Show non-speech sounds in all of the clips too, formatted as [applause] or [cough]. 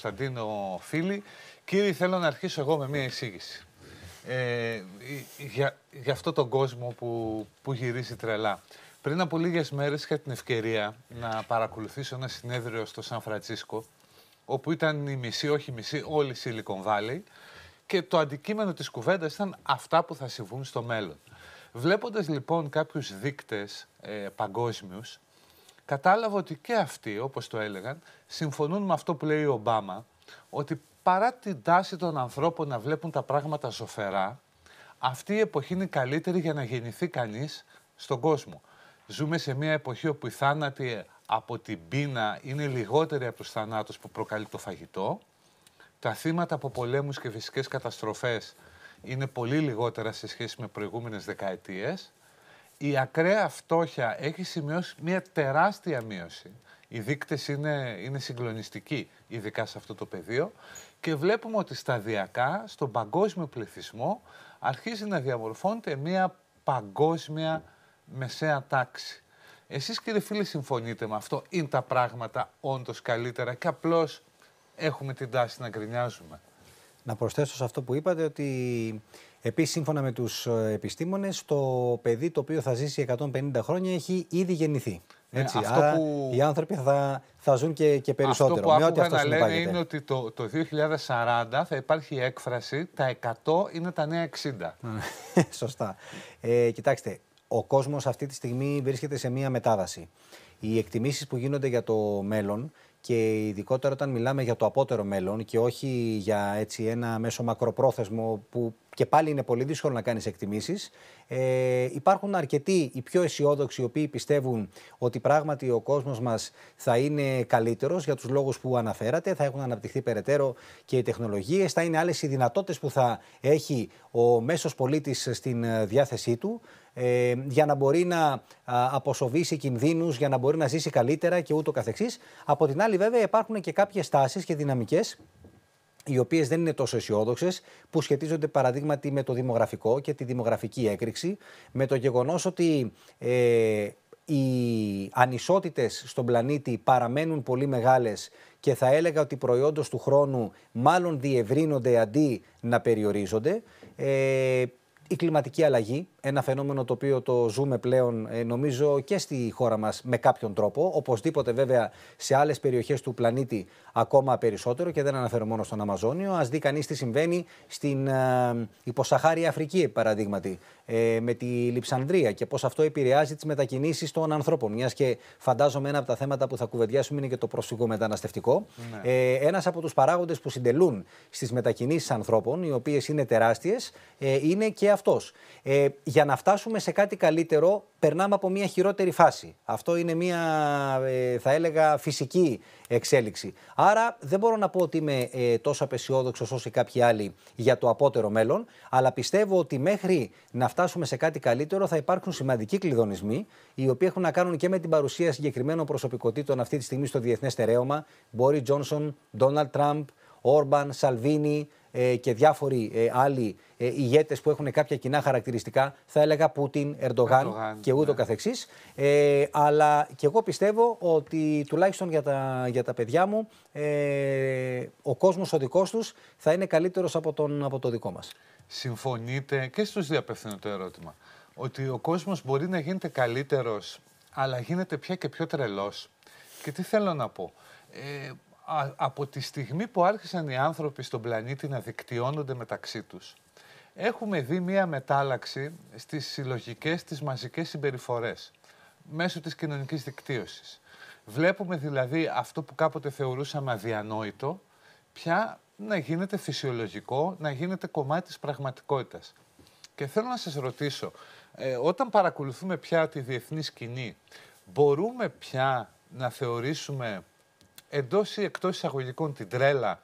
Κωνσταντίνο Φίλη. Κύριε, θέλω να αρχίσω εγώ με μία εισήγηση. Ε, για, για αυτό τον κόσμο που, που γυρίζει τρελά. Πριν από λίγες μέρες είχα την ευκαιρία να παρακολουθήσω ένα συνέδριο στο Σαν Φραντσίσκο, όπου ήταν η μισή, όχι η μισή, όλη η Silicon Valley και το αντικείμενο της κουβέντας ήταν αυτά που θα συμβούν στο μέλλον. Βλέποντας λοιπόν κάποιους δείκτες ε, κατάλαβα ότι και αυτοί, όπως το έλεγαν, συμφωνούν με αυτό που λέει ο Ομπάμα, ότι παρά την τάση των ανθρώπων να βλέπουν τα πράγματα ζωφερά, αυτή η εποχή είναι καλύτερη για να γεννηθεί κανείς στον κόσμο. Ζούμε σε μια εποχή όπου οι θάνατοι από την πείνα είναι λιγότεροι από τους θανάτους που προκαλεί το φαγητό. Τα θύματα από πολέμους και φυσικές καταστροφές είναι πολύ λιγότερα σε σχέση με προηγούμενες δεκαετίες η ακραία φτώχεια έχει σημειώσει μια τεράστια μείωση. Οι δείκτες είναι, είναι συγκλονιστικοί, ειδικά σε αυτό το πεδίο. Και βλέπουμε ότι σταδιακά στον παγκόσμιο πληθυσμό αρχίζει να διαμορφώνεται μια παγκόσμια μεσαία τάξη. Εσείς κύριε φίλοι συμφωνείτε με αυτό, είναι τα πράγματα όντως καλύτερα και απλώς έχουμε την τάση να γκρινιάζουμε. Να προσθέσω σε αυτό που είπατε ότι Επίσης, σύμφωνα με τους ε, επιστήμονες, το παιδί το οποίο θα ζήσει 150 χρόνια έχει ήδη γεννηθεί. Ε, έτσι, αυτό άρα που... οι άνθρωποι θα, θα ζουν και, και περισσότερο. Αυτό που με να λένε είναι ότι το, το 2040 θα υπάρχει έκφραση τα 100 είναι τα νέα 60. [laughs] Σωστά. Ε, κοιτάξτε, ο κόσμος αυτή τη στιγμή βρίσκεται σε μία μετάβαση. Οι εκτιμήσεις που γίνονται για το μέλλον και ειδικότερα όταν μιλάμε για το απότερο μέλλον και όχι για έτσι ένα μέσο μακροπρόθεσμο που και πάλι είναι πολύ δύσκολο να κάνεις εκτιμήσεις. Ε, υπάρχουν αρκετοί οι πιο αισιόδοξοι οι οποίοι πιστεύουν ότι πράγματι ο κόσμος μας θα είναι καλύτερος για τους λόγους που αναφέρατε. Θα έχουν αναπτυχθεί περαιτέρω και οι τεχνολογίες, θα είναι άλλες οι δυνατότητες που θα έχει ο μέσος πολίτης στην ε, διάθεσή του ε, για να μπορεί να αποσοβήσει κινδύνους, για να μπορεί να ζήσει καλύτερα και ούτω καθεξής. Από την άλλη, βέβαια, υπάρχουν και κάποιες τάσεις και δυναμικές οι οποίες δεν είναι τόσο αισιόδοξες, που σχετίζονται παραδείγματι με το δημογραφικό και τη δημογραφική έκρηξη, με το γεγονός ότι ε, οι ανισότητες στον πλανήτη παραμένουν πολύ μεγάλες και θα έλεγα ότι προϊόντος του χρόνου μάλλον διευρύνονται αντί να περιορίζονται. Ε, η κλιματική αλλαγή ένα φαινόμενο το οποίο το ζούμε πλέον ε, νομίζω και στη χώρα μας με κάποιον τρόπο, οπωσδήποτε βέβαια σε άλλες περιοχές του πλανήτη ακόμα περισσότερο και δεν αναφέρω μόνο στον Αμαζόνιο, ας δει κανείς τι συμβαίνει στην ε, υποσαχάρη υποσαχάρια Αφρική παραδείγματι ε, με τη Λιψανδρία και πώς αυτό επηρεάζει τις μετακινήσεις των ανθρώπων μιας και φαντάζομαι ένα από τα θέματα που θα κουβεντιάσουμε είναι και το προσφυγό μεταναστευτικό. Ναι. ένας από τους παράγοντες που συντελούν στις μετακινήσεις ανθρώπων οι οποίες είναι τεράστιες είναι και αυτός. Ε, για να φτάσουμε σε κάτι καλύτερο, περνάμε από μια χειρότερη φάση. Αυτό είναι μια, ε, θα έλεγα, φυσική εξέλιξη. Άρα δεν μπορώ να πω ότι είμαι ε, τόσο απεσιόδοξος όσο κάποιοι άλλοι για το απότερο μέλλον, αλλά πιστεύω ότι μέχρι να φτάσουμε σε κάτι καλύτερο θα υπάρχουν σημαντικοί κλειδονισμοί, οι οποίοι έχουν να κάνουν και με την παρουσία συγκεκριμένων προσωπικότητων αυτή τη στιγμή στο διεθνές στερέωμα. Μπόρι Τζόνσον, Ντόναλτ Τραμπ, Όρμπαν, Σαλβίνη ε, και διάφοροι ε, άλλοι ε, ηγέτες που έχουν κάποια κοινά χαρακτηριστικά, θα έλεγα Πούτιν, Ερντογάν, και ούτω ναι. καθεξής. Ε, αλλά και εγώ πιστεύω ότι τουλάχιστον για τα, για τα παιδιά μου, ο κόσμος ο δικός τους θα είναι καλύτερος από, από το δικό μας. Συμφωνείτε και στους δύο το ερώτημα, ότι ο κόσμος μπορεί να γίνεται καλύτερος, αλλά γίνεται πια και πιο τρελός. Και τι θέλω να πω από τη στιγμή που άρχισαν οι άνθρωποι στον πλανήτη να δικτυώνονται μεταξύ τους, έχουμε δει μία μετάλλαξη στις συλλογικές τις μαζικές συμπεριφορές μέσω της κοινωνικής δικτύωσης. Βλέπουμε δηλαδή αυτό που κάποτε θεωρούσαμε αδιανόητο, πια να γίνεται φυσιολογικό, να γίνεται κομμάτι της πραγματικότητας. Και θέλω να σας ρωτήσω, ε, όταν παρακολουθούμε πια τη διεθνή σκηνή, μπορούμε πια να θεωρήσουμε εντός ή εκτός εισαγωγικών την τρέλα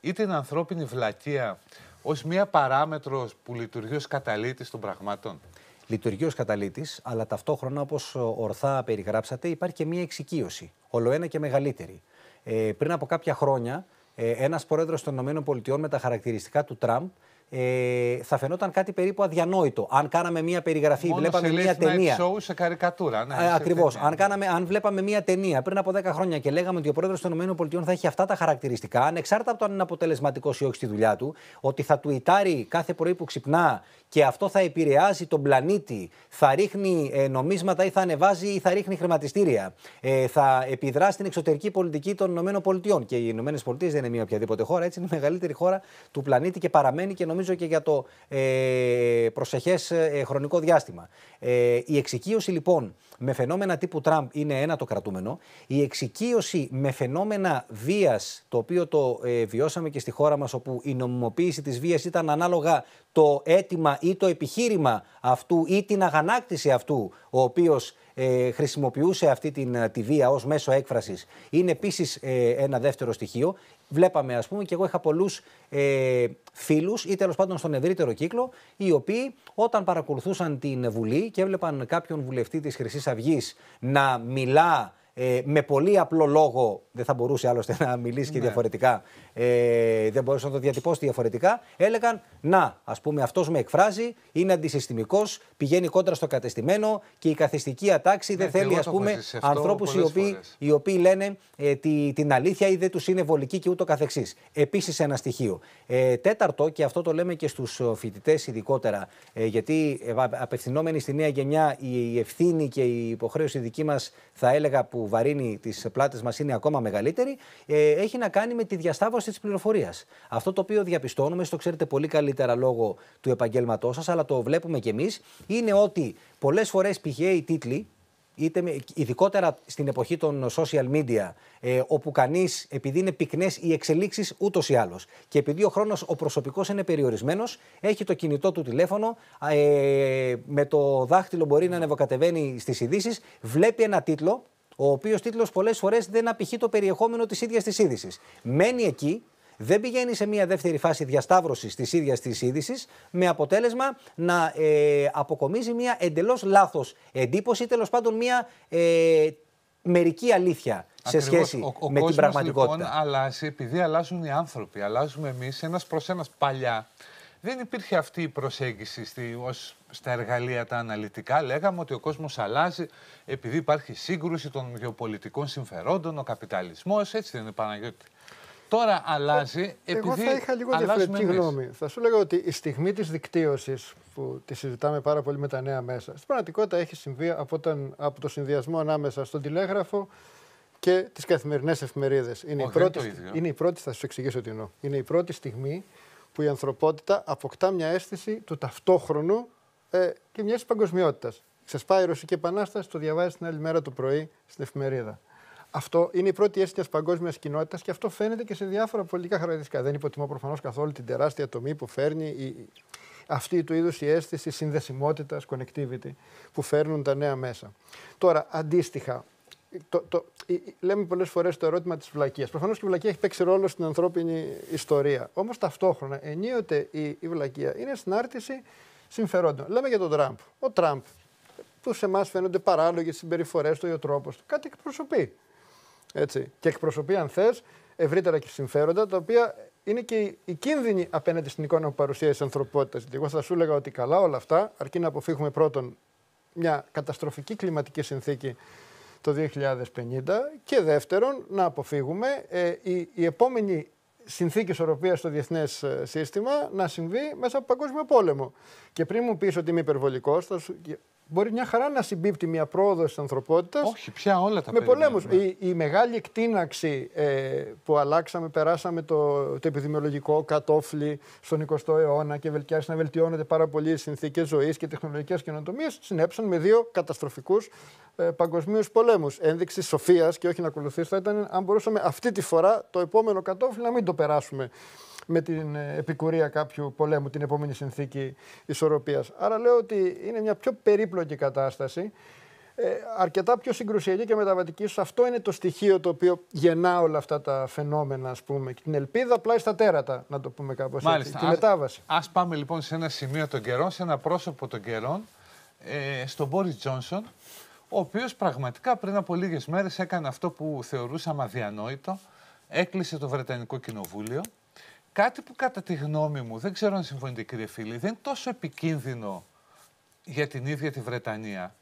ή την ανθρώπινη βλακεία ως μία παράμετρος που λειτουργεί ως καταλήτης των πραγμάτων. Λειτουργεί ως καταλήτης, αλλά ταυτόχρονα, όπως ορθά περιγράψατε, υπάρχει και μία εξοικείωση. Ολοένα και μεγαλύτερη. Ε, πριν από κάποια χρόνια, ε, ένας πρόεδρος των ΗΠΑ με τα χαρακτηριστικά του Τραμπ ε, θα φαινόταν κάτι περίπου αδιανόητο. Αν κάναμε μία περιγραφή, Μόνος βλέπαμε μία ταινία. Show σε καρικατούρα, ναι. Ε, Ακριβώ. Αν, κάναμε, αν βλέπαμε μία ταινία πριν από 10 χρόνια και λέγαμε ότι ο πρόεδρος των ΗΠΑ θα έχει αυτά τα χαρακτηριστικά, ανεξάρτητα από το αν είναι αποτελεσματικός ή όχι στη δουλειά του, ότι θα τουιτάρει κάθε πρωί που ξυπνά και αυτό θα επηρεάζει τον πλανήτη, θα ρίχνει ε, νομίσματα ή θα ανεβάζει ή θα ρίχνει χρηματιστήρια, ε, θα επιδρά στην εξωτερική πολιτική των ΗΠΑ. Και οι ΗΠΑ δεν είναι μία οποιαδήποτε χώρα, έτσι είναι η μεγαλύτερη χώρα του πλανήτη και παραμένει και νομίζω και για το ε, προσεχές ε, χρονικό διάστημα. Ε, η εξοικείωση λοιπόν με φαινόμενα τύπου Τραμπ είναι ένα το κρατούμενο. Η εξοικείωση με φαινόμενα βίας, το οποίο το ε, βιώσαμε και στη χώρα μας, όπου η νομιμοποίηση της βίας ήταν ανάλογα το αίτημα ή το επιχείρημα αυτού ή την αγανάκτηση αυτού ο οποίος ε, χρησιμοποιούσε αυτή την, ε, τη βία ως μέσο έκφρασης είναι επίσης ε, ένα δεύτερο στοιχείο. Βλέπαμε ας πούμε και εγώ είχα πολλούς ε, φίλους ή τέλος πάντων στον ευρύτερο κύκλο οι οποίοι όταν παρακολουθούσαν την Βουλή και έβλεπαν κάποιον βουλευτή της χρυσής αυγής να μιλά με πολύ απλό λόγο, δεν θα μπορούσε άλλωστε να μιλήσει και ναι. διαφορετικά, ε, δεν μπορούσα να το διατυπώσω διαφορετικά, έλεγαν Να, ας πούμε, αυτός με εκφράζει, είναι αντισυστημικός, πηγαίνει κόντρα στο κατεστημένο και η καθιστική ατάξη δεν ναι, θέλει, α πούμε, ανθρώπους οι, οποίοι, λένε ε, τη, την αλήθεια ή δεν τους είναι βολική και ούτω καθεξής. Επίσης ένα στοιχείο. Ε, τέταρτο, και αυτό το λέμε και στους ε, φοιτητές ειδικότερα, ε, γιατί απευθυνόμενοι στη νέα γενιά η ευθύνη και η υποχρέωση δική μας, θα έλεγα, που βαρύνει τις πλάτες μας είναι ακόμα μεγαλύτερη, έχει να κάνει με τη διασταύρωση βάση της πληροφορίας. Αυτό το οποίο διαπιστώνουμε, το ξέρετε πολύ καλύτερα λόγω του επαγγέλματός σας, αλλά το βλέπουμε κι εμείς, είναι ότι πολλές φορές πηγαίνει τίτλοι, είτε ειδικότερα στην εποχή των social media, ε, όπου κανείς, επειδή είναι πυκνές οι εξελίξεις ούτως ή άλλως, και επειδή ο χρόνος ο προσωπικός είναι περιορισμένος, έχει το κινητό του τηλέφωνο, ε, με το δάχτυλο μπορεί να ανεβοκατεβαίνει στις ειδήσεις, βλέπει ένα τίτλο ο οποίος τίτλος πολλές φορές δεν απηχεί το περιεχόμενο της ίδιας της είδησης. Μένει εκεί, δεν πηγαίνει σε μια δεύτερη φάση διασταύρωσης της ίδιας της είδησης, με αποτέλεσμα να ε, αποκομίζει μια εντελώς λάθος εντύπωση ή τέλος πάντων μια ε, μερική αλήθεια σε σχέση με την λοιπόν, πραγματικότητα. Λοιπόν, αλλάζει επειδή αλλάζουν οι άνθρωποι, αλλάζουμε εμείς ένας προς ένας. Παλιά δεν υπήρχε αυτή η προσέγγιση στη, στα εργαλεία τα αναλυτικά. Λέγαμε ότι ο κόσμος αλλάζει επειδή υπάρχει σύγκρουση των γεωπολιτικών συμφερόντων, ο καπιταλισμός, έτσι δεν είναι Παναγιώτη. Τώρα αλλάζει ε, επειδή Εγώ θα είχα λίγο διαφορετική γνώμη. Θα σου λέγα ότι η στιγμή της δικτύωσης που τη συζητάμε πάρα πολύ με τα νέα μέσα, στην πραγματικότητα έχει συμβεί από, τον, από το συνδυασμό ανάμεσα στον τηλέγραφο και τις καθημερινές εφημερίδες. Είναι, η πρώτη, είναι η πρώτη, θα σου εξηγήσω τι εννοώ. Είναι η πρώτη στιγμή που η ανθρωπότητα αποκτά μια αίσθηση του ταυτόχρονου ε, και μιας παγκοσμιότητας. Ξεσπάει η Ρωσική Επανάσταση, το διαβάζει την άλλη μέρα το πρωί στην εφημερίδα. Αυτό είναι η πρώτη αίσθηση τη παγκόσμιας κοινότητας και αυτό φαίνεται και σε διάφορα πολιτικά χαρακτηριστικά. Δεν υποτιμώ προφανώς καθόλου την τεράστια τομή που φέρνει η, αυτή του είδους η αίσθηση συνδεσιμότητας, connectivity, που φέρνουν τα νέα μέσα. Τώρα, αντίστοιχα, το, το, λέμε πολλές φορές το ερώτημα της βλακείας. Προφανώς και η βλακεία έχει παίξει ρόλο στην ανθρώπινη ιστορία. Όμως ταυτόχρονα ενίοτε η, η βλακεία είναι συνάρτηση συμφερόντων. Λέμε για τον Τραμπ. Ο Τραμπ, που σε εμάς φαίνονται παράλογε συμπεριφορές του ή ο τρόπος του, κάτι εκπροσωπεί. Έτσι. Και εκπροσωπεί, αν θες, ευρύτερα και συμφέροντα, τα οποία είναι και οι κίνδυνοι απέναντι στην εικόνα που παρουσίαζει η ανθρωπότητα. Εγώ θα σου έλεγα ότι καλά όλα αυτά, αρκεί να αποφύγουμε πρώτον μια καταστροφική κλιματική συνθήκη το 2050 και δεύτερον να αποφύγουμε ε, η, επόμενη συνθήκη ισορροπίας στο διεθνές ε, σύστημα να συμβεί μέσα από παγκόσμιο πόλεμο. Και πριν μου πεις ότι είμαι υπερβολικός, θα μπορεί μια χαρά να συμπίπτει μια πρόοδος της ανθρωπότητας. Όχι, πια όλα τα Με πολέμους. Ναι. Η, μεγάλη εκτείναξη ε, που αλλάξαμε, περάσαμε το, το επιδημιολογικό κατόφλι στον 20ο αιώνα και βελτιάσει να βελτιώνεται πάρα πολύ οι συνθήκες ζωής και τεχνολογικές καινοτομίες, συνέψαν με δύο καταστροφικούς ε, παγκοσμίους πολέμους. Ένδειξη σοφίας και όχι να ακολουθήσει θα ήταν αν μπορούσαμε αυτή τη φορά το επόμενο κατόφλι να μην το περάσουμε με την ε, επικουρία κάποιου πολέμου, την επόμενη συνθήκη ισορροπίας. Άρα λέω ότι είναι μια πιο περίπλοκη κατάσταση. Ε, αρκετά πιο συγκρουσιακή και μεταβατική. Ίσως αυτό είναι το στοιχείο το οποίο γεννά όλα αυτά τα φαινόμενα, ας πούμε. Και την ελπίδα πλάι στα τέρατα, να το πούμε κάπως έτσι. Τη μετάβαση. Ας πάμε λοιπόν σε ένα σημείο των καιρών, σε ένα πρόσωπο των καιρών, ε, στον Μπόρις Τζόνσον, ο οποίος πραγματικά πριν από λίγες μέρες έκανε αυτό που θεωρούσαμε αδιανόητο, έκλεισε το Βρετανικό Κοινοβούλιο, κάτι που κατά τη γνώμη μου, δεν ξέρω αν συμφωνείτε κύριε Φίλη, δεν είναι τόσο επικίνδυνο για την ίδια τη Βρετανία,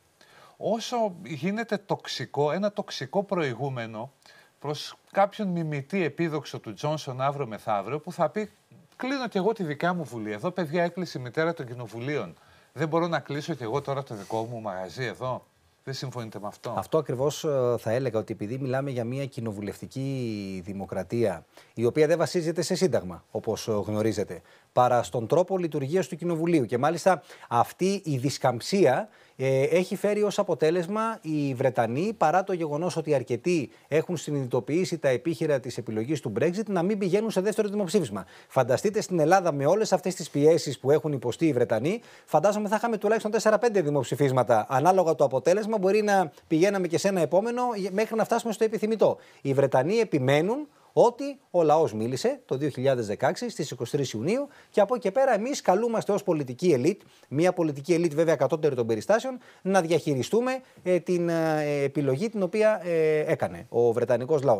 όσο γίνεται τοξικό, ένα τοξικό προηγούμενο προς κάποιον μιμητή επίδοξο του Τζόνσον αύριο μεθαύριο που θα πει κλείνω και εγώ τη δικιά μου βουλή. Εδώ παιδιά έκλεισε η μητέρα των κοινοβουλίων. Δεν μπορώ να κλείσω και εγώ τώρα το δικό μου μαγαζί εδώ. Δεν συμφωνείτε με αυτό. Αυτό ακριβώς ε, θα έλεγα ότι επειδή μιλάμε για μια κοινοβουλευτική δημοκρατία, η οποία δεν βασίζεται σε σύνταγμα, όπως ε, γνωρίζετε, παρά στον τρόπο λειτουργίας του Κοινοβουλίου. Και μάλιστα αυτή η δισκαμψία ε, έχει φέρει ως αποτέλεσμα οι Βρετανοί, παρά το γεγονός ότι αρκετοί έχουν συνειδητοποιήσει τα επίχειρα της επιλογής του Brexit, να μην πηγαίνουν σε δεύτερο δημοψήφισμα. Φανταστείτε στην Ελλάδα με όλες αυτές τις πιέσεις που έχουν υποστεί οι Βρετανοί, φαντάζομαι θα είχαμε τουλάχιστον 4-5 δημοψηφίσματα. Ανάλογα το αποτέλεσμα μπορεί να πηγαίναμε και σε ένα επόμενο μέχρι να φτάσουμε στο επιθυμητό. Οι Βρετανοί επιμένουν ότι ο λαός μίλησε το 2016 στι 23 Ιουνίου και από εκεί πέρα εμείς καλούμαστε ως πολιτική ελίτ, μια πολιτική ελίτ βέβαια κατώτερη των περιστάσεων, να διαχειριστούμε ε, την ε, επιλογή την οποία ε, έκανε ο Βρετανικός λαός.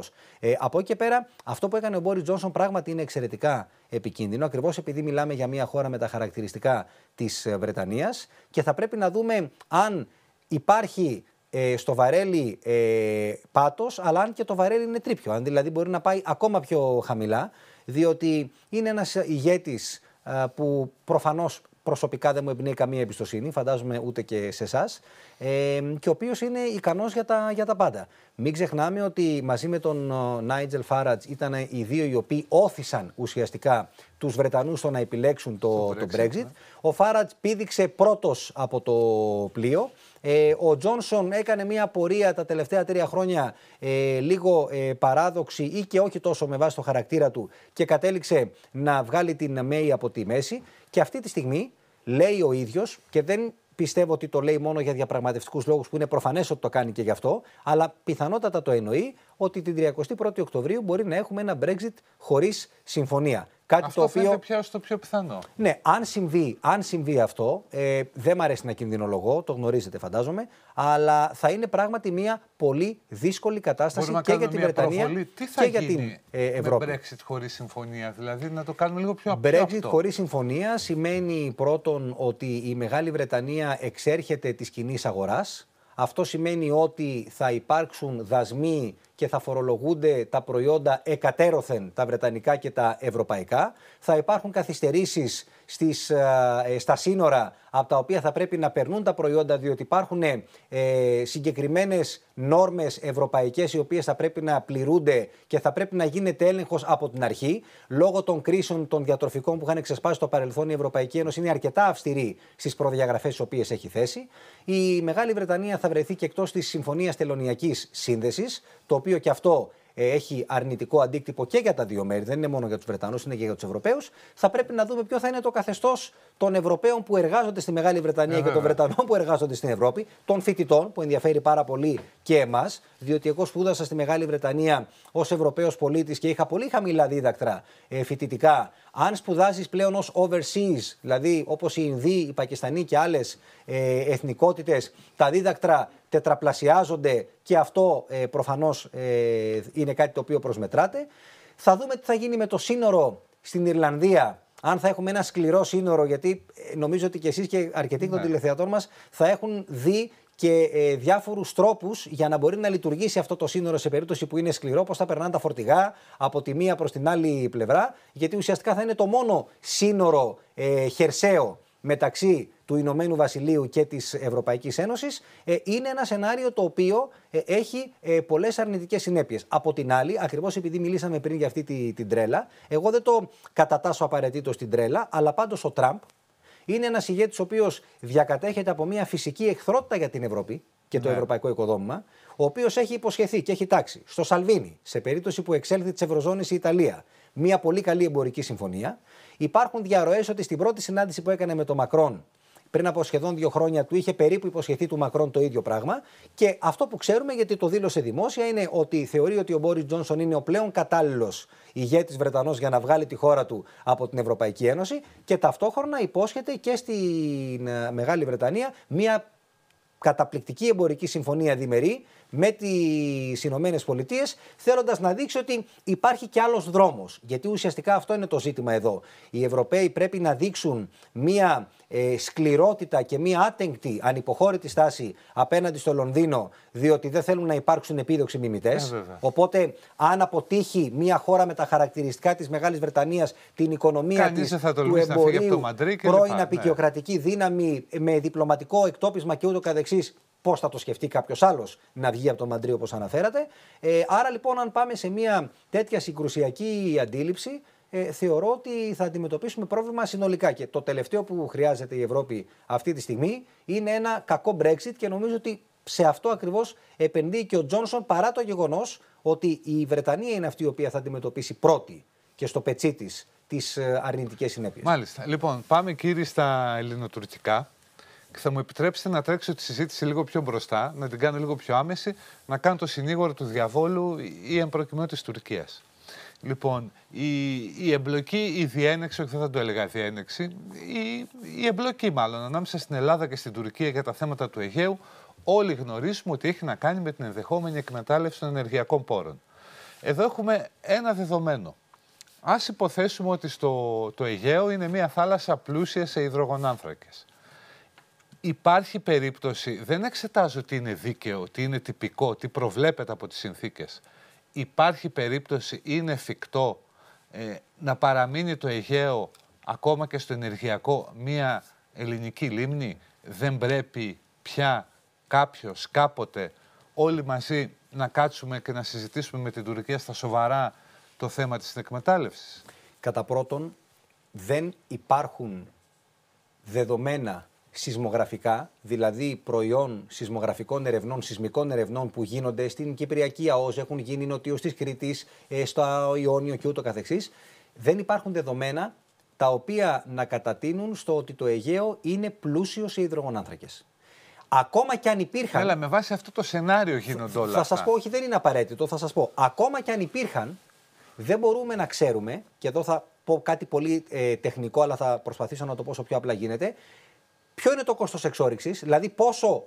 από εκεί πέρα αυτό που έκανε ο Μπόρις Τζόνσον πράγματι είναι εξαιρετικά επικίνδυνο, ακριβώς επειδή μιλάμε για μια χώρα με τα χαρακτηριστικά της Βρετανίας και θα πρέπει να δούμε αν υπάρχει ε, στο βαρέλι ε, πάτος, αλλά αν και το βαρέλι είναι τρίπιο. Αν δηλαδή μπορεί να πάει ακόμα πιο χαμηλά, διότι είναι ένας ηγέτης ε, που προφανώς προσωπικά δεν μου εμπνέει καμία εμπιστοσύνη, φαντάζομαι ούτε και σε εσάς, ε, και ο οποίος είναι ικανός για τα, για τα πάντα. Μην ξεχνάμε ότι μαζί με τον ε, Νάιτζελ Φάρατζ ήταν οι δύο οι οποίοι όθησαν ουσιαστικά τους Βρετανούς στο να επιλέξουν το, το Brexit. Ναι. Ο Φάρατ πήδηξε πρώτος από το πλοίο. Ε, ο Τζόνσον έκανε μια πορεία τα τελευταία τρία χρόνια ε, λίγο ε, παράδοξη ή και όχι τόσο με βάση το χαρακτήρα του και κατέληξε να βγάλει την Μέη από τη μέση. Και αυτή τη στιγμή λέει ο ίδιος και δεν πιστεύω ότι το λέει μόνο για διαπραγματευτικούς λόγους που είναι προφανές ότι το κάνει και γι' αυτό, αλλά πιθανότατα το εννοεί ότι την 31η Οκτωβρίου μπορεί να έχουμε ένα Brexit χωρίς συμφωνία. Κάτι αυτό το οποίο. πια στο πιο πιθανό. Ναι, αν συμβεί, αν συμβεί αυτό, ε, δεν μ' αρέσει να κινδυνολογώ, το γνωρίζετε φαντάζομαι, αλλά θα είναι πράγματι μια πολύ δύσκολη κατάσταση και για την Βρετανία και γίνει για την ε, Ευρώπη. Με Brexit χωρίς συμφωνία, δηλαδή να το κάνουμε λίγο πιο απλό. Brexit χωρίς συμφωνία σημαίνει πρώτον ότι η Μεγάλη Βρετανία εξέρχεται της κοινής αγοράς. Αυτό σημαίνει ότι θα υπάρξουν δασμοί και θα φορολογούνται τα προϊόντα εκατέρωθεν τα βρετανικά και τα ευρωπαϊκά. Θα υπάρχουν καθυστερήσεις στις, ε, ε, στα σύνορα από τα οποία θα πρέπει να περνούν τα προϊόντα διότι υπάρχουν ε, συγκεκριμένες νόρμες ευρωπαϊκές οι οποίες θα πρέπει να πληρούνται και θα πρέπει να γίνεται έλεγχος από την αρχή λόγω των κρίσεων των διατροφικών που είχαν εξεσπάσει στο παρελθόν η Ευρωπαϊκή Ένωση είναι αρκετά αυστηρή στις προδιαγραφές τις οποίες έχει θέσει. Η Μεγάλη Βρετανία θα βρεθεί και εκτός της Συμφωνίας Τελωνιακής Σύνδεσης το οποίο και αυτό ε, έχει αρνητικό αντίκτυπο και για τα δύο μέρη, δεν είναι μόνο για τους Βρετανούς, είναι και για τους Ευρωπαίους. Θα πρέπει να δούμε ποιο θα είναι το καθεστώς των Ευρωπαίων που εργάζονται στη Μεγάλη Βρετανία και των Βρετανών που εργάζονται στην Ευρώπη, των φοιτητών που ενδιαφέρει πάρα πολύ και εμάς, διότι εγώ σπούδασα στη Μεγάλη Βρετανία ως Ευρωπαίος πολίτης και είχα πολύ χαμηλά δίδακτρα ε, φοιτητικά. Αν σπουδάζεις πλέον ως overseas, δηλαδή όπως οι Ινδοί, οι Πακιστανοί και άλλες εθνικότητες, τα δίδακτρα τετραπλασιάζονται και αυτό ε, προφανώς ε, είναι κάτι το οποίο προσμετράται. Θα δούμε τι θα γίνει με το σύνορο στην Ιρλανδία, αν θα έχουμε ένα σκληρό σύνορο, γιατί ε, νομίζω ότι και εσείς και αρκετοί ναι. των τηλεθεατών μας θα έχουν δει και ε, διάφορους τρόπους για να μπορεί να λειτουργήσει αυτό το σύνορο σε περίπτωση που είναι σκληρό, πώς θα περνάνε τα φορτηγά από τη μία προς την άλλη πλευρά, γιατί ουσιαστικά θα είναι το μόνο σύνορο ε, χερσαίο μεταξύ του Ηνωμένου Βασιλείου και της Ευρωπαϊκής Ένωσης ε, είναι ένα σενάριο το οποίο ε, έχει ε, πολλές αρνητικές συνέπειες. Από την άλλη, ακριβώς επειδή μιλήσαμε πριν για αυτή τη, την τρέλα, εγώ δεν το κατατάσω απαραίτητο στην τρέλα, αλλά πάντως ο Τραμπ είναι ένας ηγέτης ο οποίος διακατέχεται από μια φυσική εχθρότητα για την Ευρώπη, και το ναι. ευρωπαϊκό οικοδόμημα, ο οποίος έχει υποσχεθεί και έχει τάξει στο Σαλβίνι, σε περίπτωση που εξέλθει της Ευρωζώνης η Ιταλία, μια πολύ καλή εμπορική συμφωνία. Υπάρχουν διαρροές ότι στην πρώτη συνάντηση που έκανε με τον Μακρόν πριν από σχεδόν δύο χρόνια του είχε περίπου υποσχεθεί του Μακρόν το ίδιο πράγμα. Και αυτό που ξέρουμε, γιατί το δήλωσε δημόσια, είναι ότι θεωρεί ότι ο Μπόρις Τζόνσον είναι ο πλέον κατάλληλος ηγέτης Βρετανός για να βγάλει τη χώρα του από την Ευρωπαϊκή Ένωση και ταυτόχρονα υπόσχεται και στη ε, Μεγάλη Βρετανία μια καταπληκτική εμπορική συμφωνία διμερή με τις Ηνωμένες Πολιτείες, θέλοντας να δείξει ότι υπάρχει κι άλλος δρόμος. Γιατί ουσιαστικά αυτό είναι το ζήτημα εδώ. Οι Ευρωπαίοι πρέπει να δείξουν μία ε, σκληρότητα και μία άτεγκτη, ανυποχώρητη στάση απέναντι στο Λονδίνο, διότι δεν θέλουν να υπάρξουν επίδοξοι μιμητές. Ε, Οπότε, αν αποτύχει μία χώρα με τα χαρακτηριστικά της Μεγάλης Βρετανίας, την οικονομία τη, του εμπορίου, πρώην ναι. απεικιοκρατική ναι. δύναμη, με διπλωματικό εκτόπισμα και ούτω πώς θα το σκεφτεί κάποιος άλλος να βγει από τον Μαντρί, όπως αναφέρατε. Ε, άρα λοιπόν, αν πάμε σε μια τέτοια συγκρουσιακή αντίληψη, ε, θεωρώ ότι θα αντιμετωπίσουμε πρόβλημα συνολικά. Και το τελευταίο που χρειάζεται η Ευρώπη αυτή τη στιγμή είναι ένα κακό Brexit και νομίζω ότι σε αυτό ακριβώς επενδύει και ο Τζόνσον παρά το γεγονός ότι η Βρετανία είναι αυτή η οποία θα αντιμετωπίσει πρώτη και στο πετσί της τις ε, αρνητικές συνέπειες. Μάλιστα. Λοιπόν, πάμε κύριε στα ελληνοτουρκικά θα μου επιτρέψετε να τρέξω τη συζήτηση λίγο πιο μπροστά, να την κάνω λίγο πιο άμεση, να κάνω το συνήγορο του διαβόλου ή εν προκειμένου της Τουρκίας. Λοιπόν, η, η εμπλοκή, η διένεξη, όχι δεν θα το έλεγα διένεξη, η, η εμπλοκή μάλλον ανάμεσα στην Ελλάδα και στην Τουρκία για τα θέματα του Αιγαίου, όλοι γνωρίζουμε ότι έχει να κάνει με την ενδεχόμενη εκμετάλλευση των ενεργειακών πόρων. Εδώ έχουμε ένα δεδομένο. Ας υποθέσουμε ότι στο, το Αιγαίο είναι μια θάλασσα πλούσια σε υδρογονάνθρακες υπάρχει περίπτωση, δεν εξετάζω τι είναι δίκαιο, τι είναι τυπικό, τι προβλέπεται από τις συνθήκες. Υπάρχει περίπτωση, είναι εφικτό ε, να παραμείνει το Αιγαίο ακόμα και στο ενεργειακό μία ελληνική λίμνη. Δεν πρέπει πια κάποιος κάποτε όλοι μαζί να κάτσουμε και να συζητήσουμε με την Τουρκία στα σοβαρά το θέμα της εκμετάλλευσης. Κατά πρώτον, δεν υπάρχουν δεδομένα σεισμογραφικά, δηλαδή προϊόν σεισμογραφικών ερευνών, σεισμικών ερευνών που γίνονται στην Κυπριακή ΑΟΣ, έχουν γίνει νοτίω της Κρήτης, ε, στο Ιόνιο και ούτω καθεξής, δεν υπάρχουν δεδομένα τα οποία να κατατείνουν στο ότι το Αιγαίο είναι πλούσιος σε υδρογονάνθρακες. Ακόμα και αν υπήρχαν. Έλα, με βάση αυτό το σενάριο γίνονται όλα. Θα σας πω, όχι, δεν είναι απαραίτητο. Θα σας πω, ακόμα και αν υπήρχαν, δεν μπορούμε να ξέρουμε, και εδώ θα πω κάτι πολύ ε, τεχνικό, αλλά θα προσπαθήσω να το πω όσο πιο απλά γίνεται ποιο είναι το κόστος εξόριξης, δηλαδή πόσο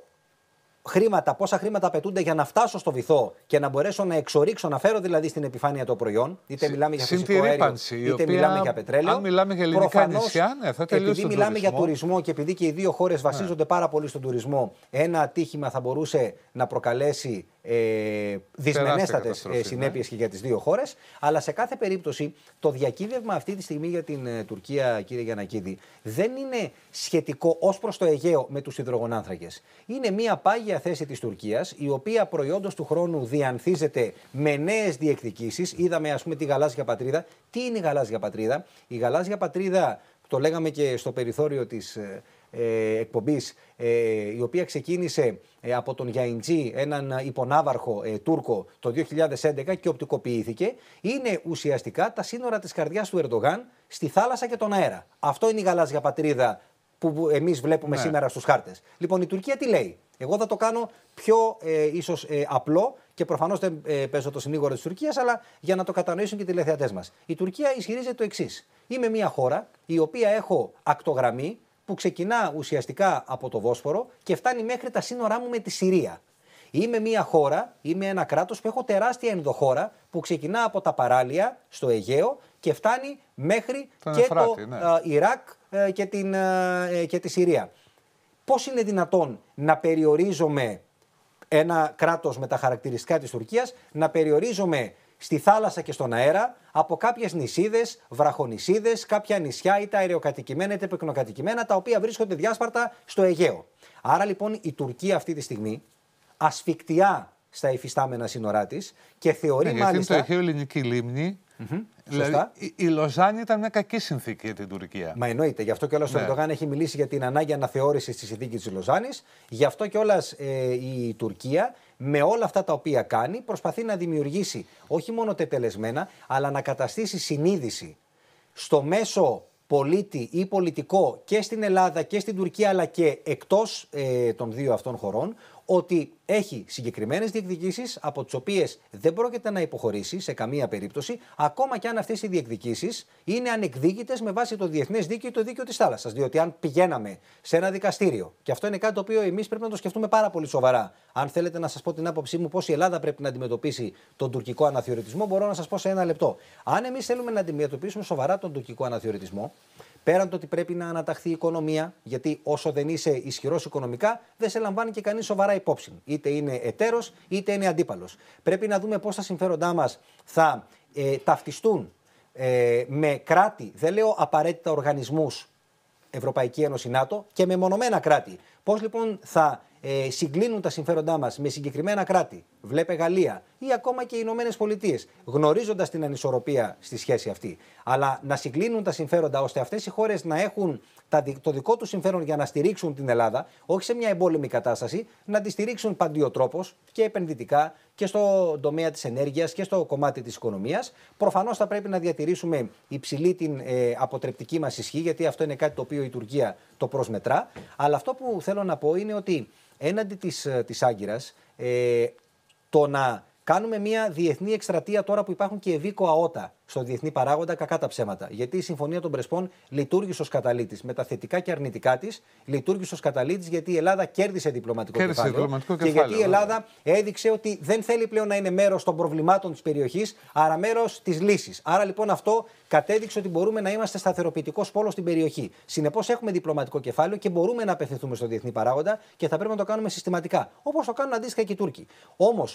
χρήματα, πόσα χρήματα απαιτούνται για να φτάσω στο βυθό και να μπορέσω να εξορίξω, να φέρω δηλαδή στην επιφάνεια το προϊόν. Είτε μιλάμε για φυσικό αέριο, είτε οποία, μιλάμε για πετρέλαιο. Αν μιλάμε για ελληνικά προφανώς, νησιά, ναι, θα Επειδή μιλάμε τουρισμό. για τουρισμός και επειδή και οι δύο χώρες βασίζονται ναι. πάρα πολύ στον τουρισμό, ένα ατύχημα θα μπορούσε να προκαλέσει ε, δυσμενέστατες ε, ναι. συνέπειες και για τις δύο χώρες. Αλλά σε κάθε περίπτωση το διακύβευμα αυτή τη στιγμή για την ε, Τουρκία, κύριε Γιανακίδη, δεν είναι σχετικό ως προς το Αιγαίο με τους υδρογονάνθρακες. Είναι μια πάγια θέση της Τουρκίας, η οποία προϊόντος του χρόνου διανθίζεται με νέες διεκδικήσεις. Είδαμε, ας πούμε, τη γαλάζια πατρίδα. Τι είναι η γαλάζια πατρίδα, Η γαλάζια πατρίδα, το λέγαμε και στο περιθώριο της ε, ε, εκπομπής, ε, η οποία ξεκίνησε ε, από τον Γιαιντζή, έναν ε, υπονάβαρχο ε, Τούρκο, το 2011 και οπτικοποιήθηκε, είναι ουσιαστικά τα σύνορα της καρδιάς του Ερντογάν στη θάλασσα και τον αέρα. Αυτό είναι η γαλάζια πατρίδα που εμείς βλέπουμε ναι. σήμερα στους χάρτες. Λοιπόν, η Τουρκία τι λέει. Εγώ θα το κάνω πιο ε, ίσως απλό και προφανώς δεν παίζω το συνήγορο της Τουρκίας, αλλά για να το κατανοήσουν και οι τηλεθεατές μας. Η Τουρκία ισχυρίζεται το εξής. Είμαι μια χώρα η οποία έχω ακτογραμμή που ξεκινά ουσιαστικά από το Βόσφορο και φτάνει μέχρι τα σύνορά μου με τη Συρία. Είμαι μια χώρα, είμαι ένα κράτος που έχω τεράστια ενδοχώρα που ξεκινά από τα παράλια στο Αιγαίο και φτάνει μέχρι και το ναι. ε, Ιράκ ε, και, την, ε, και τη Συρία. Πώς είναι δυνατόν να περιορίζομαι ένα κράτος με τα χαρακτηριστικά της Τουρκίας, να περιορίζομαι στη θάλασσα και στον αέρα από κάποιες νησίδες, βραχονισίδε, κάποια νησιά είτε αεροκατοικημένα είτε πυκνοκατοικημένα τα οποία βρίσκονται διάσπαρτα στο Αιγαίο. Άρα λοιπόν η Τουρκία αυτή τη στιγμή ασφικτιά στα υφιστάμενα σύνορά της και θεωρεί ναι, μάλιστα. είναι ελληνική λίμνη Mm-hmm. Δηλαδή, η, η Λοζάνη ήταν μια κακή συνθήκη για την Τουρκία. Μα εννοείται. Γι' αυτό και ο ναι. Ερντογάν έχει μιλήσει για την ανάγκη αναθεώρησης της συνθήκης της Λοζάνης. Γι' αυτό κιόλας ε, η Τουρκία με όλα αυτά τα οποία κάνει προσπαθεί να δημιουργήσει όχι μόνο τετελεσμένα, αλλά να καταστήσει συνείδηση στο μέσο πολίτη ή πολιτικό και στην Ελλάδα και στην Τουρκία αλλά και εκτός ε, των δύο αυτών χωρών ότι έχει συγκεκριμένες διεκδικήσεις από τις οποίες δεν πρόκειται να υποχωρήσει σε καμία περίπτωση, ακόμα και αν αυτές οι διεκδικήσεις είναι ανεκδίκητες με βάση το διεθνές δίκαιο ή το δίκαιο της θάλασσας. Διότι αν πηγαίναμε σε ένα δικαστήριο, και αυτό είναι κάτι το οποίο εμείς πρέπει να το σκεφτούμε πάρα πολύ σοβαρά. Αν θέλετε να σας πω την άποψή μου πώς η Ελλάδα πρέπει να αντιμετωπίσει τον τουρκικό αναθεωρητισμό, μπορώ να σας πω σε ένα λεπτό. Αν εμείς θέλουμε να αντιμετωπίσουμε σοβαρά τον τουρκικό αναθεωρητισμό, Πέραν το ότι πρέπει να αναταχθεί η οικονομία, γιατί όσο δεν είσαι ισχυρός οικονομικά, δεν σε λαμβάνει και κανείς σοβαρά υπόψη. Είτε είναι εταίρος, είτε είναι αντίπαλος. Πρέπει να δούμε πώς τα συμφέροντά μας θα ε, ταυτιστούν ε, με κράτη, δεν λέω απαραίτητα οργανισμούς Ευρωπαϊκή Ένωση, ΝΑΤΟ και με μονομένα κράτη. Πώς λοιπόν θα ε, συγκλίνουν τα συμφέροντά μας με συγκεκριμένα κράτη, βλέπε Γαλλία ή ακόμα και οι Ηνωμένες Πολιτείες, γνωρίζοντας την ανισορροπία στη σχέση αυτή, αλλά να συγκλίνουν τα συμφέροντα ώστε αυτές οι χώρες να έχουν το δικό τους συμφέρον για να στηρίξουν την Ελλάδα, όχι σε μια εμπόλεμη κατάσταση, να τη στηρίξουν παντιοτρόπως και επενδυτικά και στο τομέα της ενέργειας και στο κομμάτι της οικονομίας. Προφανώς θα πρέπει να διατηρήσουμε υψηλή την ε, αποτρεπτική μας ισχύ, γιατί αυτό είναι κάτι το οποίο η Τουρκία το προσμετρά. Αλλά αυτό που θέλω να πω είναι ότι έναντι της ε, της Άγκυρας, ε, το να Κάνουμε μια διεθνή εκστρατεία τώρα που υπάρχουν και ευήκο αότα στο διεθνή παράγοντα, κακά τα ψέματα. Γιατί η Συμφωνία των Πρεσπών λειτουργήσε ως καταλήτης. Με τα θετικά και αρνητικά της, λειτουργήσε ως καταλήτης γιατί η Ελλάδα κέρδισε διπλωματικό κέρδισε κεφάλαιο. Διπλωματικό και κεφάλαιο, γιατί η Ελλάδα έδειξε ότι δεν θέλει πλέον να είναι μέρος των προβλημάτων της περιοχής, άρα μέρος της λύσης. Άρα λοιπόν αυτό κατέδειξε ότι μπορούμε να είμαστε σταθεροποιητικός πόλος στην περιοχή. Συνεπώς έχουμε διπλωματικό κεφάλαιο και μπορούμε να απευθυνθούμε στο διεθνή παράγοντα και θα πρέπει να το κάνουμε συστηματικά. Όπως το κάνουν αντίστοιχα και οι Τούρκοι. Όμως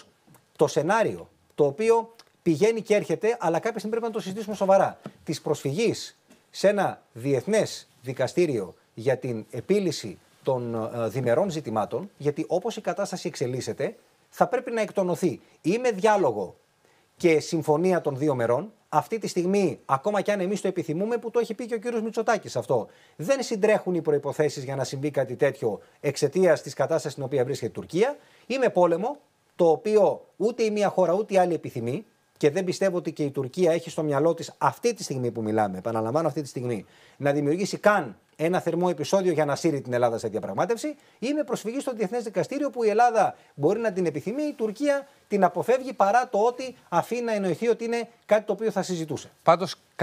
το σενάριο το οποίο πηγαίνει και έρχεται, αλλά κάποια στιγμή πρέπει να το συζητήσουμε σοβαρά. Της προσφυγής σε ένα διεθνές δικαστήριο για την επίλυση των ε, διμερών ζητημάτων, γιατί όπως η κατάσταση εξελίσσεται, θα πρέπει να εκτονωθεί ή με διάλογο και συμφωνία των δύο μερών. Αυτή τη στιγμή, ακόμα κι αν εμείς το επιθυμούμε, που το έχει πει και ο κύριος Μητσοτάκης αυτό, δεν συντρέχουν οι προποθέσει για να συμβεί κάτι τέτοιο εξαιτίας της κατάστασης στην οποία βρίσκεται η Τουρκία ή με πόλεμο το οποίο ούτε η μία χώρα ούτε η άλλη επιθυμεί και δεν πιστεύω ότι και η Τουρκία έχει στο μυαλό της αυτή τη στιγμή που μιλάμε, επαναλαμβάνω αυτή τη στιγμή, να δημιουργήσει καν ένα θερμό επεισόδιο για να σύρει την Ελλάδα σε διαπραγμάτευση, είναι προσφυγή στο Διεθνές Δικαστήριο που η Ελλάδα μπορεί να την επιθυμεί, η Τουρκία την αποφεύγει παρά το ότι αφήνει να εννοηθεί ότι είναι κάτι το οποίο θα συζητούσε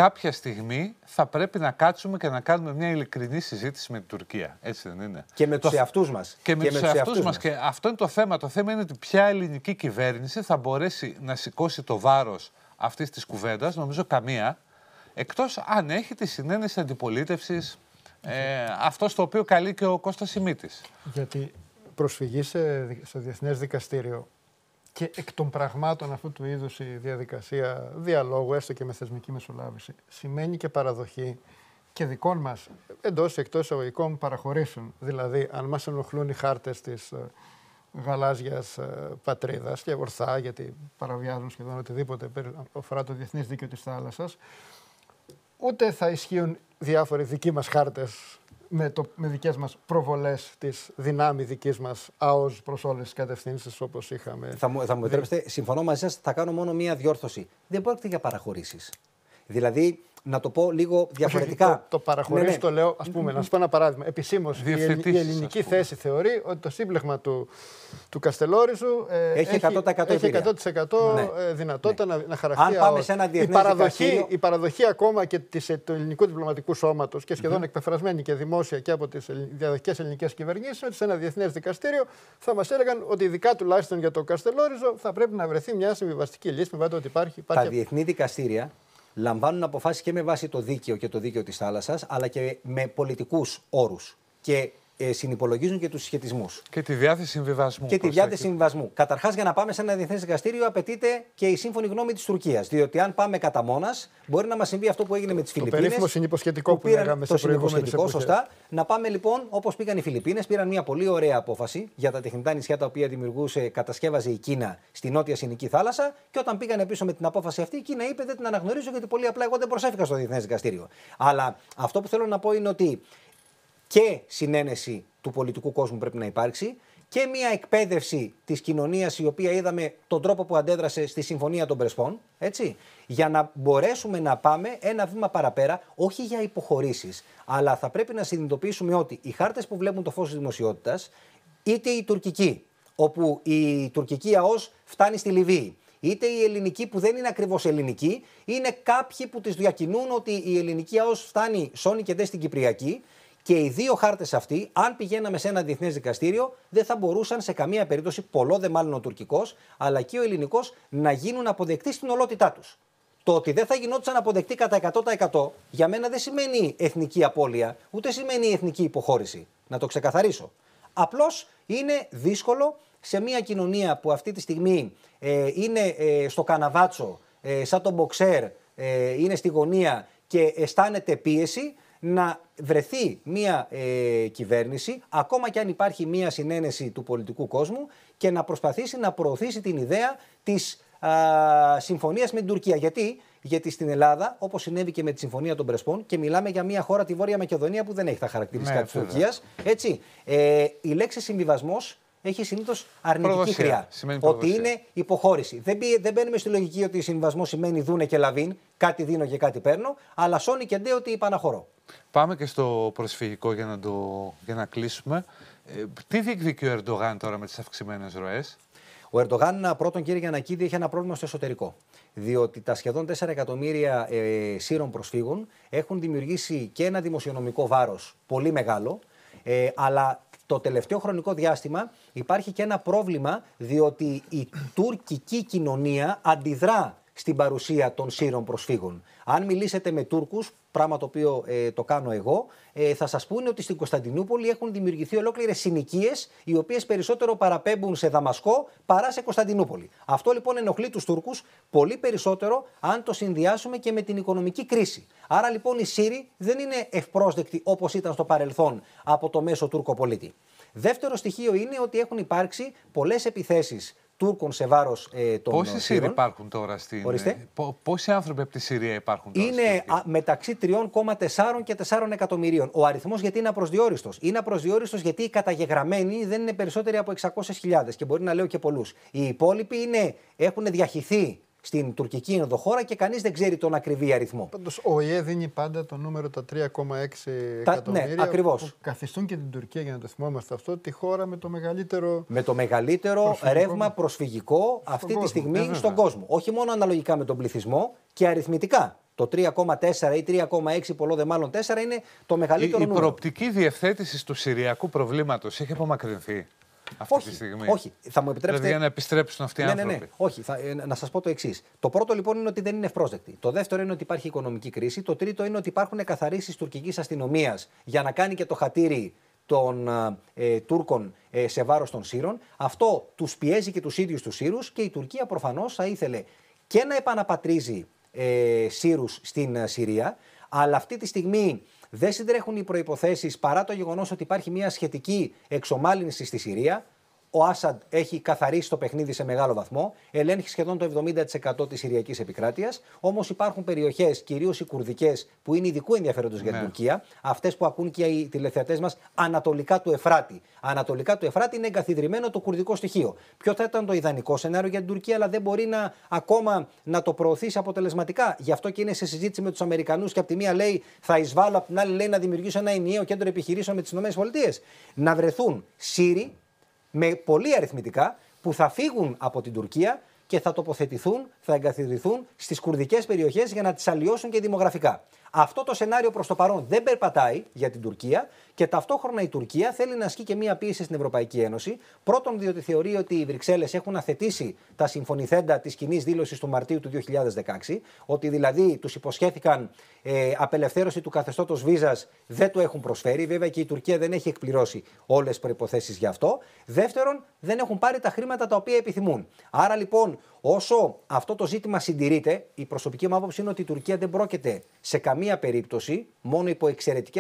κάποια στιγμή θα πρέπει να κάτσουμε και να κάνουμε μια ειλικρινή συζήτηση με την Τουρκία. Έτσι δεν είναι. Και με τους εαυτούς μας. Και με, του εαυτού μα. Και αυτό είναι το θέμα. Το θέμα είναι ότι ποια ελληνική κυβέρνηση θα μπορέσει να σηκώσει το βάρος αυτής της κουβέντας, νομίζω καμία, εκτός αν έχει τη συνένεση αντιπολίτευσης. Ε, αυτό στο οποίο καλεί και ο Κώστας Σιμίτης. Γιατί προσφυγή σε, στο Διεθνές Δικαστήριο και εκ των πραγμάτων αυτού του είδους η διαδικασία διαλόγου, έστω και με θεσμική μεσολάβηση, σημαίνει και παραδοχή και δικών μας εντός και εκτός εισαγωγικών παραχωρήσεων. Δηλαδή, αν μας ενοχλούν οι χάρτες της ε, γαλάζιας ε, πατρίδας και ορθά, γιατί παραβιάζουν σχεδόν οτιδήποτε αφορά το διεθνές δίκαιο της θάλασσας, ούτε θα ισχύουν διάφοροι δικοί μας χάρτες με, το, με δικές μας προβολές της δυνάμει δικής μας ΑΟΣ προς όλες τις κατευθύνσεις όπως είχαμε. Θα μου, θα μου επιτρέψετε, συμφωνώ μαζί σας, θα κάνω μόνο μία διόρθωση. Δεν πρόκειται για παραχωρήσεις. Δηλαδή, να το πω λίγο διαφορετικά. το, το παραχωρήσω, ναι, ναι. το λέω. Ας πούμε, να σου πω ένα παράδειγμα. Επισήμως, η, η, ελληνική θέση θεωρεί ότι το σύμπλεγμα του, του Καστελόριζου ε, έχει 100%, έχει 100% ναι. δυνατότητα ναι. να, να Αν πάμε σε ένα η παραδοχή, η παραδοχή ακόμα και της, ε, του ελληνικού διπλωματικού σώματος και σχεδόν mm-hmm. εκπεφρασμένη και δημόσια και από τις διαδοχικές ελληνικές κυβερνήσεις, ότι σε ένα διεθνές δικαστήριο θα μας έλεγαν ότι ειδικά τουλάχιστον για το Καστελόριζο θα πρέπει να βρεθεί μια συμβιβαστική λύση με ότι υπάρχει. υπάρχει... Τα διεθνή δικαστήρια λαμβάνουν αποφάσεις και με βάση το δίκαιο και το δίκαιο της θάλασσας, αλλά και με πολιτικούς όρους. Και ε, συνυπολογίζουν και τους συσχετισμούς. Και τη διάθεση συμβιβασμού. Και τη διάθεση συμβιβασμού. Καταρχάς, για να πάμε σε ένα διεθνές δικαστήριο, απαιτείται και η σύμφωνη γνώμη της Τουρκίας. Διότι αν πάμε κατά μόνας, μπορεί να μας συμβεί αυτό που έγινε με τις Φιλιππίνε. Το περίφημο συνυποσχετικό που, που λέγαμε σε προηγούμενες σωστά. Να πάμε λοιπόν, όπως πήγαν οι Φιλιππίνες, πήραν μια πολύ ωραία απόφαση για τα τεχνητά νησιά τα οποία δημιουργούσε, κατασκεύαζε η Κίνα στη νότια Συνική θάλασσα. Και όταν πήγαν πίσω με την απόφαση αυτή, η Κίνα είπε δεν την αναγνωρίζω γιατί πολύ απλά εγώ δεν προσέφηκα στο διεθνές δικαστήριο. Αλλά αυτό που θέλω να πω είναι ότι και συνένεση του πολιτικού κόσμου πρέπει να υπάρξει και μια εκπαίδευση της κοινωνίας, η οποία είδαμε τον τρόπο που αντέδρασε στη Συμφωνία των Πρεσπών, έτσι, για να μπορέσουμε να πάμε ένα βήμα παραπέρα, όχι για υποχωρήσεις, αλλά θα πρέπει να συνειδητοποιήσουμε ότι οι χάρτες που βλέπουν το φως της δημοσιότητας, είτε η τουρκική, όπου η τουρκική ΑΟΣ φτάνει στη Λιβύη, είτε η ελληνική που δεν είναι ακριβώς ελληνική, είναι κάποιοι που τις διακινούν ότι η ελληνική ΑΟΣ φτάνει σώνει και δες στην Κυπριακή. Και οι δύο χάρτες αυτοί, αν πηγαίναμε σε ένα διεθνές δικαστήριο, δεν θα μπορούσαν σε καμία περίπτωση, πολλό δε μάλλον ο τουρκικός, αλλά και ο ελληνικός, να γίνουν αποδεκτοί στην ολότητά τους. Το ότι δεν θα γινόντουσαν αποδεκτοί κατά 100% για μένα δεν σημαίνει εθνική απώλεια, ούτε σημαίνει εθνική υποχώρηση. Να το ξεκαθαρίσω. Απλώς είναι δύσκολο σε μια κοινωνία που αυτή τη στιγμή ε, είναι ε, στο καναβάτσο, ε, σαν τον μποξέρ, ε, είναι στη γωνία και αισθάνεται πίεση να βρεθεί μια ε, κυβέρνηση, ακόμα και αν υπάρχει μια συνένεση του πολιτικού κόσμου και να προσπαθήσει να προωθήσει την ιδέα της συμφωνία συμφωνίας με την Τουρκία. Γιατί, γιατί στην Ελλάδα, όπως συνέβη και με τη Συμφωνία των Πρεσπών, και μιλάμε για μια χώρα, τη Βόρεια Μακεδονία, που δεν έχει τα χαρακτηριστικά ναι, της Τουρκίας. Έτσι, ε, η λέξη συμβιβασμός έχει συνήθως αρνητική προδοσία. χρειά. Σημαίνει ότι προδοσία. είναι υποχώρηση. Δεν, πει, δεν μπαίνουμε στη λογική ότι συμβασμό σημαίνει δούνε και λαβίν, κάτι δίνω και κάτι παίρνω, αλλά σώνει και ντε ότι υπαναχωρώ. Πάμε και στο προσφυγικό για να, το, για να κλείσουμε. Ε, τι διεκδικεί ο Ερντογάν τώρα με τις αυξημένες ροές. Ο Ερντογάν, πρώτον, κύριε Γιανακίδη, έχει ένα πρόβλημα στο εσωτερικό. Διότι τα σχεδόν 4 εκατομμύρια ε, σύρων προσφύγων έχουν δημιουργήσει και ένα δημοσιονομικό βάρος πολύ μεγάλο, ε, αλλά το τελευταίο χρονικό διάστημα υπάρχει και ένα πρόβλημα διότι η τουρκική κοινωνία αντιδρά στην παρουσία των Σύρων προσφύγων. Αν μιλήσετε με Τούρκους, πράγμα το οποίο ε, το κάνω εγώ, ε, θα σας πούνε ότι στην Κωνσταντινούπολη έχουν δημιουργηθεί ολόκληρες συνοικίες, οι οποίες περισσότερο παραπέμπουν σε Δαμασκό παρά σε Κωνσταντινούπολη. Αυτό λοιπόν ενοχλεί τους Τούρκους πολύ περισσότερο αν το συνδυάσουμε και με την οικονομική κρίση. Άρα λοιπόν οι Σύροι δεν είναι ευπρόσδεκτοι όπως ήταν στο παρελθόν από το μέσο Τούρκο πολίτη. Δεύτερο στοιχείο είναι ότι έχουν υπάρξει πολλές επιθέσεις Τούρκων σε βάρος ε, των Πόσοι Σύροι υπάρχουν τώρα στην. Ορίστε. Ε, πόσοι άνθρωποι από τη Συρία υπάρχουν τώρα. Είναι μεταξύ 3,4 και 4 εκατομμυρίων. Ο αριθμός γιατί είναι απροσδιόριστο. Είναι απροσδιόριστο γιατί οι καταγεγραμμένοι δεν είναι περισσότεροι από 600.000 και μπορεί να λέω και πολλούς. Οι υπόλοιποι είναι, έχουν διαχυθεί στην τουρκική ενδοχώρα και κανείς δεν ξέρει τον ακριβή αριθμό. Πάντως, ο ΙΕ δίνει πάντα το νούμερο τα 3,6 ναι, εκατομμύρια. Ναι, ακριβώς. Καθιστούν και την Τουρκία, για να το θυμόμαστε αυτό, τη χώρα με το μεγαλύτερο. Με το μεγαλύτερο προσφυγικό... ρεύμα προσφυγικό αυτή τη στιγμή ε, στον κόσμο. Όχι μόνο αναλογικά με τον πληθυσμό και αριθμητικά. Το 3,4 ή 3,6 πολλό δε μάλλον 4 είναι το μεγαλύτερο η, νούμερο. Η προοπτική διευθέτησης του Συριακού προβλήματος έχει απομακρυνθεί αυτή όχι, τη στιγμή. Όχι, θα μου επιτρέψετε. Δηλαδή, για να επιστρέψουν αυτοί οι ναι, άνθρωποι. Ναι, ναι, Όχι, θα, ε, να σας πω το εξής. Το πρώτο λοιπόν είναι ότι δεν είναι ευπρόσδεκτη. Το δεύτερο είναι ότι υπάρχει οικονομική κρίση. Το τρίτο είναι ότι υπάρχουν καθαρίσει τουρκικής αστυνομίας για να κάνει και το χατήρι των ε, ε Τούρκων ε, σε βάρος των Σύρων. Αυτό τους πιέζει και τους ίδιους τους Σύρους και η Τουρκία προφανώς θα ήθελε και να επαναπατρίζει ε, Σύρους στην ε, Συρία, αλλά αυτή τη στιγμή δεν συντρέχουν οι προποθέσει παρά το γεγονός ότι υπάρχει μια σχετική εξομάλυνση στη Συρία ο Άσαντ έχει καθαρίσει το παιχνίδι σε μεγάλο βαθμό, ελέγχει σχεδόν το 70% της Συριακής επικράτειας. Όμως υπάρχουν περιοχές, κυρίως οι κουρδικές, που είναι ειδικού ενδιαφέροντος για την ναι. Τουρκία, αυτές που ακούν και οι τηλεθεατές μας ανατολικά του Εφράτη. Ανατολικά του Εφράτη είναι εγκαθιδρυμένο το κουρδικό στοιχείο. Ποιο θα ήταν το ιδανικό σενάριο για την Τουρκία, αλλά δεν μπορεί να, ακόμα να το προωθήσει αποτελεσματικά. Γι' αυτό και είναι σε συζήτηση με τους Αμερικανούς και από τη μία λέει θα εισβάλλω, από την άλλη λέει να δημιουργήσω ένα ενιαίο κέντρο επιχειρήσεων με τις ΗΠΑ. Να βρεθούν Σύριοι με πολύ αριθμητικά που θα φύγουν από την Τουρκία και θα τοποθετηθούν, θα εγκαθιδρυθούν στις κουρδικές περιοχές για να τις αλλοιώσουν και δημογραφικά. Αυτό το σενάριο προς το παρόν δεν περπατάει για την Τουρκία και ταυτόχρονα η Τουρκία θέλει να ασκεί και μία πίεση στην Ευρωπαϊκή Ένωση. Πρώτον, διότι θεωρεί ότι οι Βρυξέλλες έχουν αθετήσει τα συμφωνηθέντα της κοινή δήλωσης του Μαρτίου του 2016, ότι δηλαδή τους υποσχέθηκαν ε, απελευθέρωση του καθεστώτος βίζας, δεν το έχουν προσφέρει. Βέβαια και η Τουρκία δεν έχει εκπληρώσει όλες τις προποθέσει γι' αυτό. Δεύτερον, δεν έχουν πάρει τα χρήματα τα οποία επιθυμούν. Άρα λοιπόν Όσο αυτό το ζήτημα συντηρείται, η προσωπική μου άποψη είναι ότι η Τουρκία δεν πρόκειται σε καμία περίπτωση, μόνο υπό,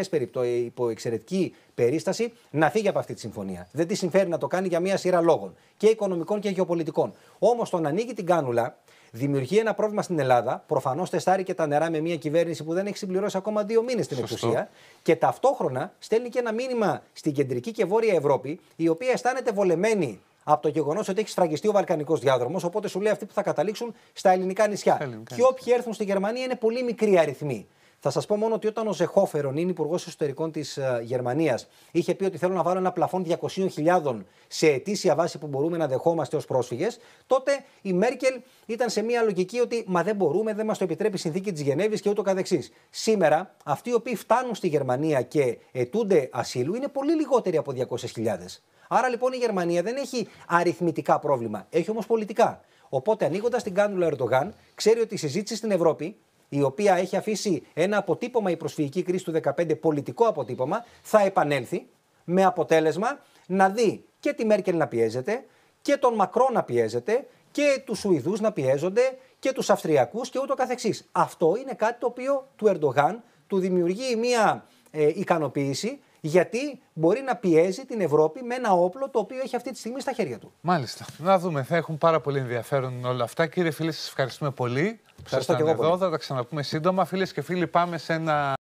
περιπτω... υπό εξαιρετική περίσταση, να φύγει από αυτή τη συμφωνία. Δεν τη συμφέρει να το κάνει για μία σειρά λόγων και οικονομικών και γεωπολιτικών. Όμως το να ανοίγει την κάνουλα δημιουργεί ένα πρόβλημα στην Ελλάδα. Προφανώς τεστάρει και τα νερά με μια κυβέρνηση που δεν έχει συμπληρώσει ακόμα δύο μήνες την εξουσία. Και ταυτόχρονα στέλνει και ένα μήνυμα στην κεντρική και βόρεια Ευρώπη, η οποία αισθάνεται βολεμένη από το γεγονός ότι έχει σφραγιστεί ο Βαλκανικός διάδρομος. Οπότε σου λέει αυτοί που θα καταλήξουν στα ελληνικά νησιά. Και όποιοι έρθουν στη Γερμανία είναι πολύ μικροί αριθμοί. Θα σας πω μόνο ότι όταν ο Ζεχόφερον, είναι υπουργός εσωτερικών της ε, Γερμανίας, είχε πει ότι θέλω να βάλω ένα πλαφόν 200.000 σε ετήσια βάση που μπορούμε να δεχόμαστε ως πρόσφυγες, τότε η Μέρκελ ήταν σε μια λογική ότι μα δεν μπορούμε, δεν μας το επιτρέπει η συνθήκη της Γενέβης και ούτω καθεξής. Σήμερα, αυτοί οι οποίοι φτάνουν στη Γερμανία και ετούνται ασύλου είναι πολύ λιγότεροι από 200.000. Άρα λοιπόν η Γερμανία δεν έχει αριθμητικά πρόβλημα, έχει όμως πολιτικά. Οπότε ανοίγοντας την κάνουλα Ερντογάν, ξέρει ότι η συζήτηση στην Ευρώπη, η οποία έχει αφήσει ένα αποτύπωμα η προσφυγική κρίση του 2015, πολιτικό αποτύπωμα, θα επανέλθει με αποτέλεσμα να δει και τη Μέρκελ να πιέζεται και τον Μακρό να πιέζεται και τους Σουηδούς να πιέζονται και τους Αυστριακούς και ούτω καθεξής. Αυτό είναι κάτι το οποίο του Ερντογάν του δημιουργεί μια ε, ικανοποίηση γιατί μπορεί να πιέζει την Ευρώπη με ένα όπλο το οποίο έχει αυτή τη στιγμή στα χέρια του. Μάλιστα. Να δούμε. Θα έχουν πάρα πολύ ενδιαφέρον όλα αυτά. Κύριε φίλε, σας ευχαριστούμε πολύ. Ευχαριστώ και Εδώ. Θα τα ξαναπούμε σύντομα. Φίλες και φίλοι, πάμε σε ένα.